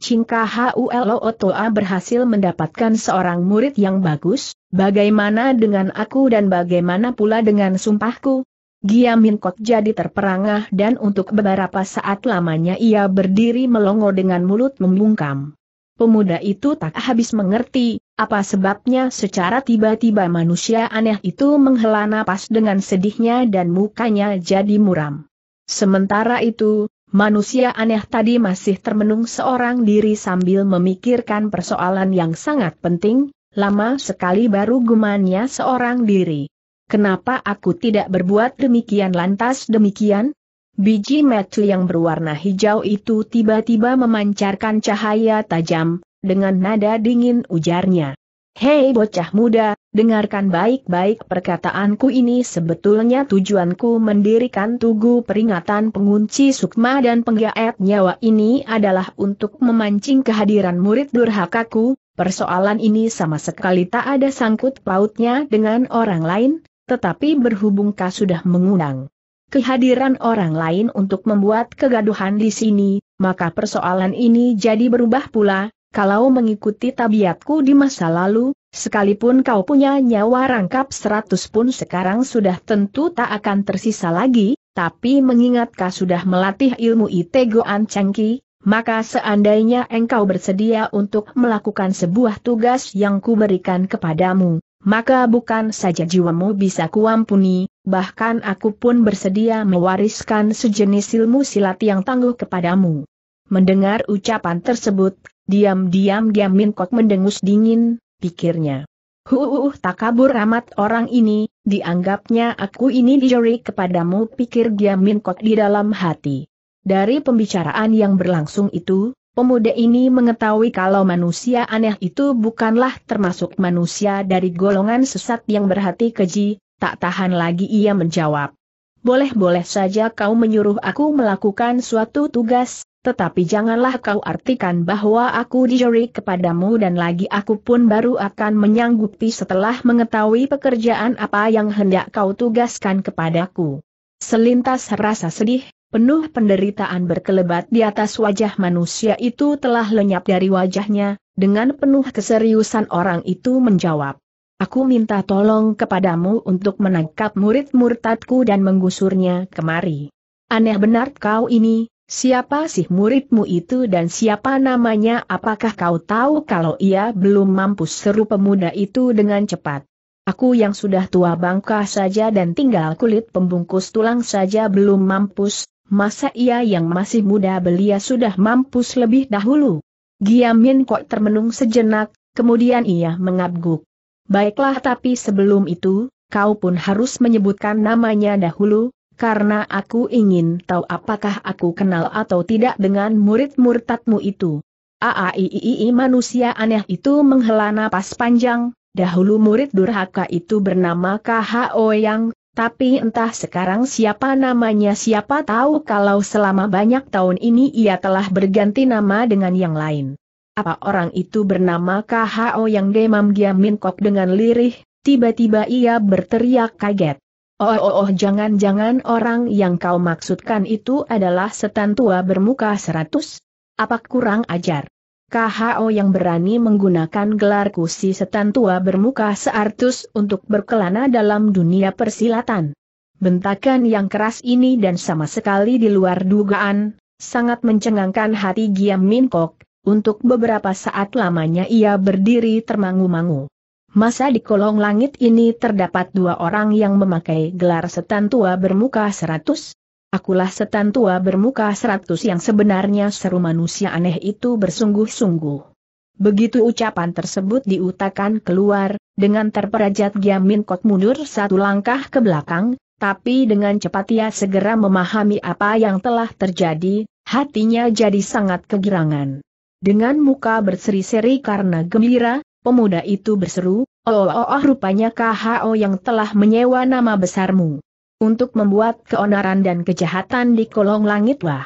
Cingka Hulo Otoa berhasil mendapatkan seorang murid yang bagus, bagaimana dengan aku dan bagaimana pula dengan sumpahku? Gia Kok jadi terperangah dan untuk beberapa saat lamanya ia berdiri melongo dengan mulut membungkam. Pemuda itu tak habis mengerti, apa sebabnya secara tiba-tiba manusia aneh itu menghela napas dengan sedihnya dan mukanya jadi muram. Sementara itu, manusia aneh tadi masih termenung seorang diri sambil memikirkan persoalan yang sangat penting, lama sekali baru gumannya seorang diri. Kenapa aku tidak berbuat demikian lantas demikian? Biji metu yang berwarna hijau itu tiba-tiba memancarkan cahaya tajam, dengan nada dingin ujarnya. Hei bocah muda, dengarkan baik-baik perkataanku ini sebetulnya tujuanku mendirikan tugu peringatan pengunci sukma dan penggaet nyawa ini adalah untuk memancing kehadiran murid durhakaku, persoalan ini sama sekali tak ada sangkut pautnya dengan orang lain, tetapi berhubung kau sudah mengundang kehadiran orang lain untuk membuat kegaduhan di sini, maka persoalan ini jadi berubah pula, kalau mengikuti tabiatku di masa lalu, sekalipun kau punya nyawa rangkap seratus pun sekarang sudah tentu tak akan tersisa lagi, tapi mengingat kau sudah melatih ilmu Itego Ancangki, maka seandainya engkau bersedia untuk melakukan sebuah tugas yang kuberikan kepadamu, maka bukan saja jiwamu bisa kuampuni, bahkan aku pun bersedia mewariskan sejenis ilmu silat yang tangguh kepadamu. Mendengar ucapan tersebut, Diam-diam Giamin kok mendengus dingin, pikirnya. Huuuh tak kabur amat orang ini, dianggapnya aku ini dijeri kepadamu pikir Giamin kok di dalam hati. Dari pembicaraan yang berlangsung itu, pemuda ini mengetahui kalau manusia aneh itu bukanlah termasuk manusia dari golongan sesat yang berhati keji, tak tahan lagi ia menjawab. Boleh-boleh saja kau menyuruh aku melakukan suatu tugas, tetapi janganlah kau artikan bahwa aku dijeri kepadamu dan lagi aku pun baru akan menyanggupi setelah mengetahui pekerjaan apa yang hendak kau tugaskan kepadaku. Selintas rasa sedih, penuh penderitaan berkelebat di atas wajah manusia itu telah lenyap dari wajahnya, dengan penuh keseriusan orang itu menjawab. Aku minta tolong kepadamu untuk menangkap murid murtadku dan menggusurnya kemari. Aneh benar kau ini, Siapa sih muridmu itu dan siapa namanya apakah kau tahu kalau ia belum mampu seru pemuda itu dengan cepat. Aku yang sudah tua bangka saja dan tinggal kulit pembungkus tulang saja belum mampus, masa ia yang masih muda belia sudah mampus lebih dahulu. Giamin kok termenung sejenak, kemudian ia mengabguk. Baiklah tapi sebelum itu, kau pun harus menyebutkan namanya dahulu, karena aku ingin tahu apakah aku kenal atau tidak dengan murid murtadmu itu. Aaiiii manusia aneh itu menghela napas panjang, dahulu murid durhaka itu bernama KHO yang, tapi entah sekarang siapa namanya siapa tahu kalau selama banyak tahun ini ia telah berganti nama dengan yang lain. Apa orang itu bernama KHO yang demam Giam Minkok dengan lirih, tiba-tiba ia berteriak kaget. Oh, oh, oh jangan-jangan orang yang kau maksudkan itu adalah setan tua bermuka seratus? Apa kurang ajar? KHO yang berani menggunakan gelar kusi setan tua bermuka seratus untuk berkelana dalam dunia persilatan. Bentakan yang keras ini dan sama sekali di luar dugaan, sangat mencengangkan hati Giam Minkok, untuk beberapa saat lamanya ia berdiri termangu-mangu. Masa di kolong langit ini terdapat dua orang yang memakai gelar setan tua bermuka seratus? Akulah setan tua bermuka seratus yang sebenarnya seru manusia aneh itu bersungguh-sungguh. Begitu ucapan tersebut diutakan keluar, dengan terperajat Giamin Kot mundur satu langkah ke belakang, tapi dengan cepat ia segera memahami apa yang telah terjadi, hatinya jadi sangat kegirangan. Dengan muka berseri-seri karena gembira, Pemuda itu berseru, oh, oh, oh rupanya KHO yang telah menyewa nama besarmu. Untuk membuat keonaran dan kejahatan di kolong langit wah.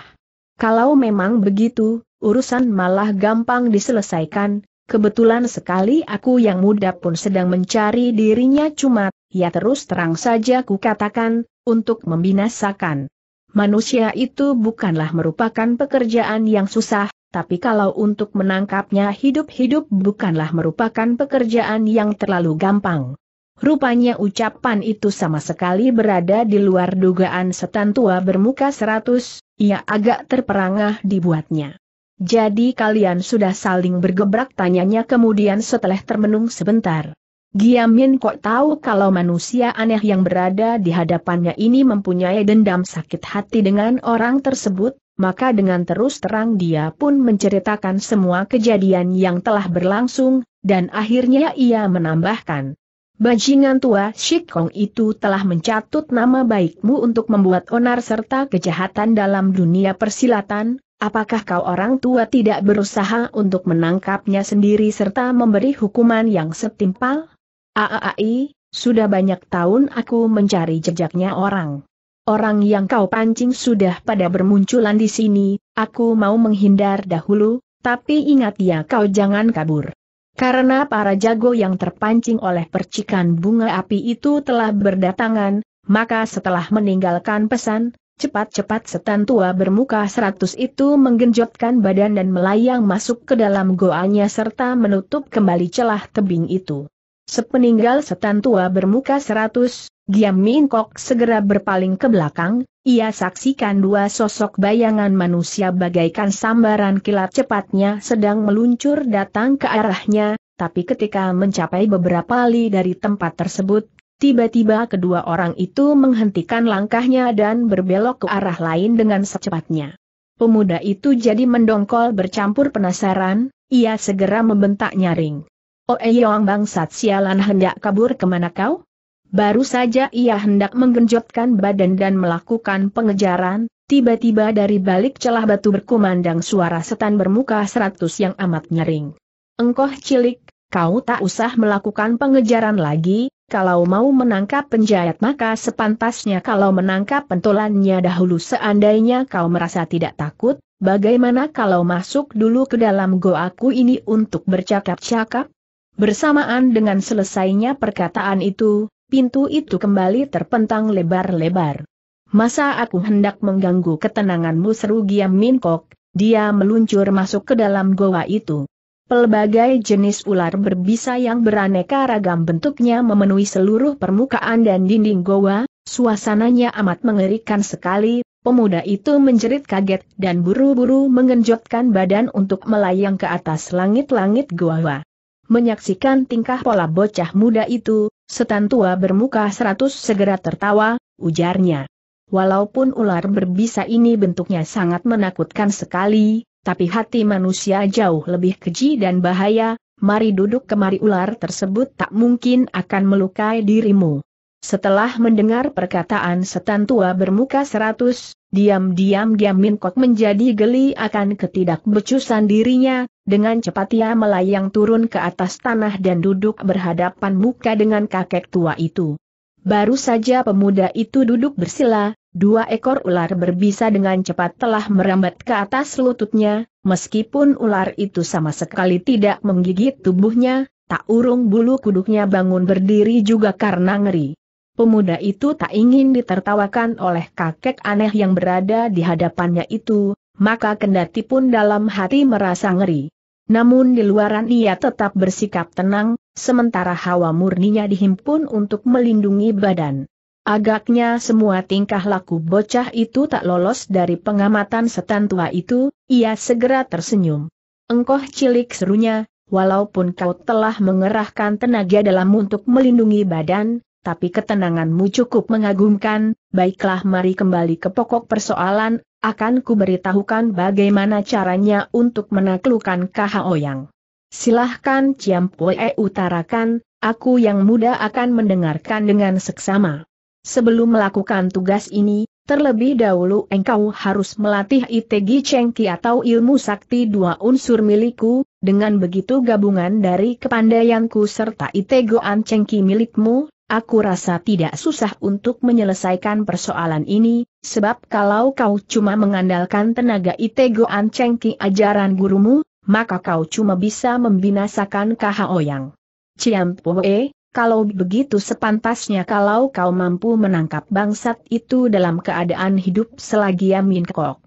Kalau memang begitu, urusan malah gampang diselesaikan, kebetulan sekali aku yang muda pun sedang mencari dirinya cuma, ya terus terang saja ku katakan, untuk membinasakan. Manusia itu bukanlah merupakan pekerjaan yang susah, tapi kalau untuk menangkapnya hidup-hidup bukanlah merupakan pekerjaan yang terlalu gampang. Rupanya ucapan itu sama sekali berada di luar dugaan setan tua bermuka seratus, ia agak terperangah dibuatnya. Jadi kalian sudah saling bergebrak tanyanya kemudian setelah termenung sebentar. Giamin kok tahu kalau manusia aneh yang berada di hadapannya ini mempunyai dendam sakit hati dengan orang tersebut? maka dengan terus terang dia pun menceritakan semua kejadian yang telah berlangsung, dan akhirnya ia menambahkan. Bajingan tua Shikong itu telah mencatut nama baikmu untuk membuat onar serta kejahatan dalam dunia persilatan, apakah kau orang tua tidak berusaha untuk menangkapnya sendiri serta memberi hukuman yang setimpal? Aaai, sudah banyak tahun aku mencari jejaknya orang Orang yang kau pancing sudah pada bermunculan di sini, aku mau menghindar dahulu, tapi ingat ya kau jangan kabur. Karena para jago yang terpancing oleh percikan bunga api itu telah berdatangan, maka setelah meninggalkan pesan, cepat-cepat setan tua bermuka seratus itu menggenjotkan badan dan melayang masuk ke dalam goanya serta menutup kembali celah tebing itu. Sepeninggal setan tua bermuka seratus, Giam Min Kok segera berpaling ke belakang, ia saksikan dua sosok bayangan manusia bagaikan sambaran kilat cepatnya sedang meluncur datang ke arahnya, tapi ketika mencapai beberapa li dari tempat tersebut, tiba-tiba kedua orang itu menghentikan langkahnya dan berbelok ke arah lain dengan secepatnya. Pemuda itu jadi mendongkol bercampur penasaran, ia segera membentak nyaring. Oeyong oh, eh, bangsat sialan hendak kabur kemana kau? Baru saja ia hendak menggenjotkan badan dan melakukan pengejaran, tiba-tiba dari balik celah batu berkumandang suara setan bermuka seratus yang amat nyering. Engkoh cilik, kau tak usah melakukan pengejaran lagi, kalau mau menangkap penjahat maka sepantasnya kalau menangkap pentolannya dahulu seandainya kau merasa tidak takut, bagaimana kalau masuk dulu ke dalam goaku ini untuk bercakap-cakap? Bersamaan dengan selesainya perkataan itu, pintu itu kembali terpentang lebar-lebar. Masa aku hendak mengganggu ketenanganmu seru Giam Minkok, dia meluncur masuk ke dalam goa itu. Pelbagai jenis ular berbisa yang beraneka ragam bentuknya memenuhi seluruh permukaan dan dinding goa, suasananya amat mengerikan sekali, pemuda itu menjerit kaget dan buru-buru mengenjotkan badan untuk melayang ke atas langit-langit goa. Menyaksikan tingkah pola bocah muda itu, setan tua bermuka seratus segera tertawa, ujarnya. Walaupun ular berbisa ini bentuknya sangat menakutkan sekali, tapi hati manusia jauh lebih keji dan bahaya, mari duduk kemari ular tersebut tak mungkin akan melukai dirimu. Setelah mendengar perkataan setan tua bermuka seratus, diam-diam Giam kok menjadi geli akan ketidakbecusan dirinya, dengan cepat ia melayang turun ke atas tanah dan duduk berhadapan muka dengan kakek tua itu. Baru saja pemuda itu duduk bersila, dua ekor ular berbisa dengan cepat telah merambat ke atas lututnya, meskipun ular itu sama sekali tidak menggigit tubuhnya, tak urung bulu kuduknya bangun berdiri juga karena ngeri. Pemuda itu tak ingin ditertawakan oleh kakek aneh yang berada di hadapannya itu, maka kendati pun dalam hati merasa ngeri. Namun di luaran ia tetap bersikap tenang, sementara hawa murninya dihimpun untuk melindungi badan. Agaknya semua tingkah laku bocah itu tak lolos dari pengamatan setan tua itu, ia segera tersenyum. Engkoh cilik serunya, walaupun kau telah mengerahkan tenaga dalam untuk melindungi badan, tapi ketenanganmu cukup mengagumkan, baiklah mari kembali ke pokok persoalan, akan kuberitahukan bagaimana caranya untuk menaklukkan Kahaoyang. Silahkan Ciampue utarakan, aku yang muda akan mendengarkan dengan seksama. Sebelum melakukan tugas ini, Terlebih dahulu engkau harus melatih Itegi Cengki atau ilmu sakti dua unsur milikku, dengan begitu gabungan dari kepandaianku serta Itegoan Chengki milikmu, Aku rasa tidak susah untuk menyelesaikan persoalan ini, sebab kalau kau cuma mengandalkan tenaga Itego Ancengki ajaran gurumu, maka kau cuma bisa membinasakan Kahaoyang. Ciampoe, kalau begitu sepantasnya kalau kau mampu menangkap bangsat itu dalam keadaan hidup selagi Amin Kok.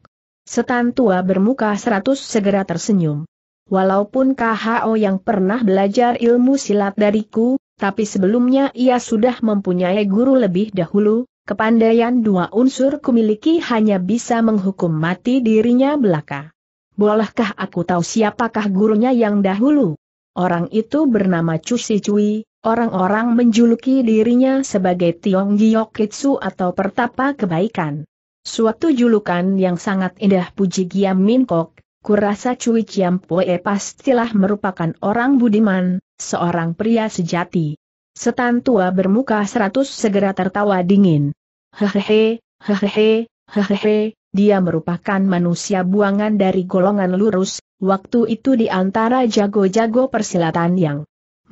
Setan tua bermuka seratus segera tersenyum. Walaupun KHO yang pernah belajar ilmu silat dariku, tapi sebelumnya ia sudah mempunyai guru lebih dahulu, kepandaian dua unsur kumiliki hanya bisa menghukum mati dirinya belaka. Bolehkah aku tahu siapakah gurunya yang dahulu? Orang itu bernama Cusi Cui, orang-orang menjuluki dirinya sebagai Tiong Giyokitsu atau Pertapa Kebaikan. Suatu julukan yang sangat indah puji Giam Min Kok, kurasa Cui Chiam Poe pastilah merupakan orang budiman, seorang pria sejati. Setan tua bermuka seratus segera tertawa dingin. Hehehe, hehehe, hehehe, dia merupakan manusia buangan dari golongan lurus, waktu itu di antara jago-jago persilatan yang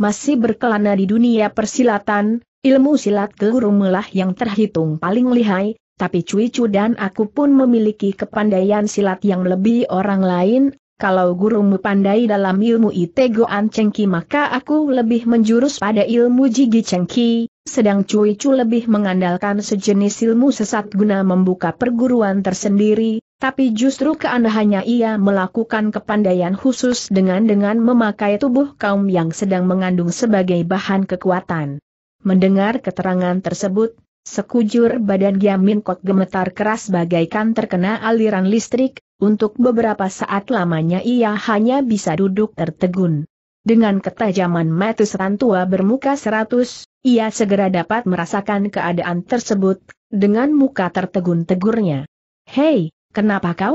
masih berkelana di dunia persilatan, ilmu silat keurumulah yang terhitung paling lihai, tapi cuicu dan aku pun memiliki kepandaian silat yang lebih orang lain, kalau gurumu pandai dalam ilmu Itego Cengki maka aku lebih menjurus pada ilmu Jigi Cengki, sedang Cui Cu lebih mengandalkan sejenis ilmu sesat guna membuka perguruan tersendiri, tapi justru keanehannya ia melakukan kepandaian khusus dengan dengan memakai tubuh kaum yang sedang mengandung sebagai bahan kekuatan. Mendengar keterangan tersebut, sekujur badan Giamin Kot gemetar keras bagaikan terkena aliran listrik, untuk beberapa saat lamanya ia hanya bisa duduk tertegun. Dengan ketajaman mata setan bermuka seratus, ia segera dapat merasakan keadaan tersebut, dengan muka tertegun-tegurnya. Hei, kenapa kau?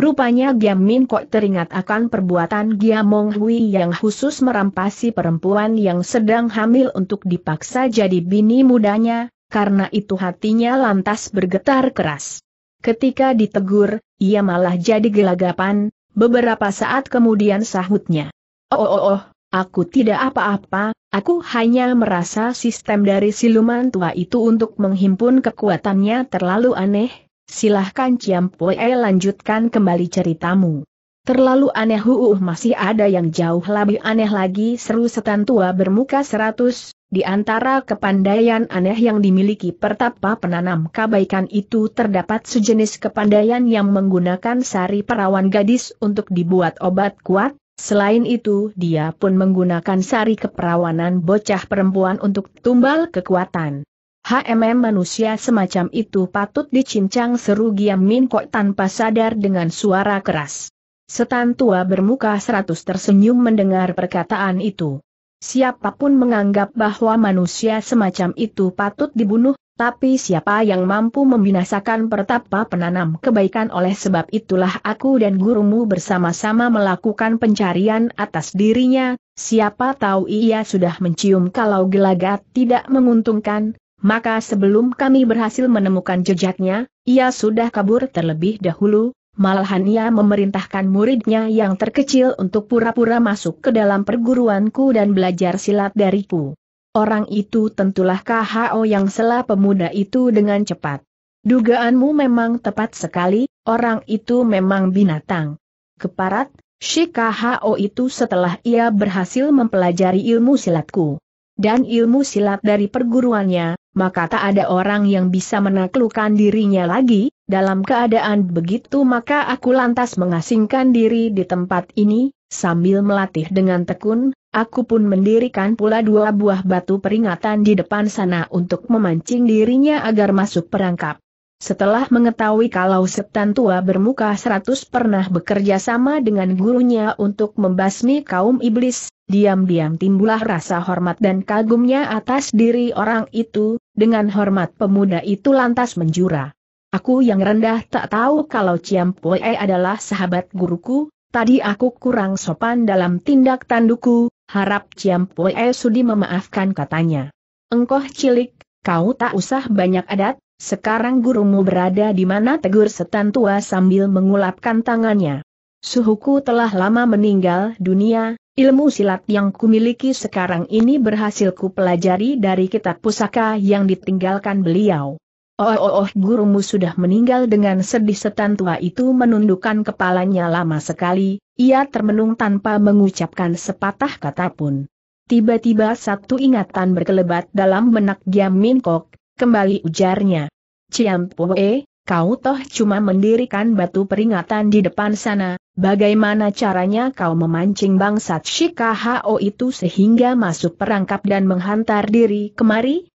Rupanya Giamin kok teringat akan perbuatan Giamong Hui yang khusus merampasi perempuan yang sedang hamil untuk dipaksa jadi bini mudanya, karena itu hatinya lantas bergetar keras. Ketika ditegur, ia malah jadi gelagapan, beberapa saat kemudian sahutnya. Oh oh oh, oh aku tidak apa-apa, aku hanya merasa sistem dari siluman tua itu untuk menghimpun kekuatannya terlalu aneh, silahkan Poe lanjutkan kembali ceritamu. Terlalu aneh huuh uh, masih ada yang jauh lebih aneh lagi seru setan tua bermuka seratus, di antara kepandaian aneh yang dimiliki pertapa penanam kabaikan itu terdapat sejenis kepandaian yang menggunakan sari perawan gadis untuk dibuat obat kuat, selain itu dia pun menggunakan sari keperawanan bocah perempuan untuk tumbal kekuatan. HMM manusia semacam itu patut dicincang seru Giam Min Kok tanpa sadar dengan suara keras. Setan tua bermuka seratus tersenyum mendengar perkataan itu. Siapapun menganggap bahwa manusia semacam itu patut dibunuh, tapi siapa yang mampu membinasakan pertapa penanam kebaikan oleh sebab itulah aku dan gurumu bersama-sama melakukan pencarian atas dirinya, siapa tahu ia sudah mencium kalau gelagat tidak menguntungkan, maka sebelum kami berhasil menemukan jejaknya, ia sudah kabur terlebih dahulu, malahan ia memerintahkan muridnya yang terkecil untuk pura-pura masuk ke dalam perguruanku dan belajar silat dariku. Orang itu tentulah KHO yang selah pemuda itu dengan cepat. Dugaanmu memang tepat sekali, orang itu memang binatang. Keparat, si KHO itu setelah ia berhasil mempelajari ilmu silatku dan ilmu silat dari perguruannya, maka tak ada orang yang bisa menaklukkan dirinya lagi, dalam keadaan begitu maka aku lantas mengasingkan diri di tempat ini, sambil melatih dengan tekun, aku pun mendirikan pula dua buah batu peringatan di depan sana untuk memancing dirinya agar masuk perangkap. Setelah mengetahui kalau setan tua bermuka seratus pernah bekerja sama dengan gurunya untuk membasmi kaum iblis, diam-diam timbullah rasa hormat dan kagumnya atas diri orang itu, dengan hormat pemuda itu lantas menjura. Aku yang rendah tak tahu kalau Ciam Poe adalah sahabat guruku, tadi aku kurang sopan dalam tindak tanduku, harap Ciam Poe sudi memaafkan katanya. Engkoh cilik, kau tak usah banyak adat, sekarang gurumu berada di mana tegur setan tua sambil mengulapkan tangannya. Suhuku telah lama meninggal dunia, Ilmu silat yang kumiliki sekarang ini berhasil kupelajari dari kitab pusaka yang ditinggalkan beliau. Oh, oh, oh, gurumu sudah meninggal dengan sedih setan tua itu menundukkan kepalanya lama sekali, ia termenung tanpa mengucapkan sepatah kata pun. Tiba-tiba satu ingatan berkelebat dalam benak Giam Min Kok, kembali ujarnya. Ciam Poe, kau toh cuma mendirikan batu peringatan di depan sana, Bagaimana caranya kau memancing bangsat Shikahao itu sehingga masuk perangkap dan menghantar diri kemari?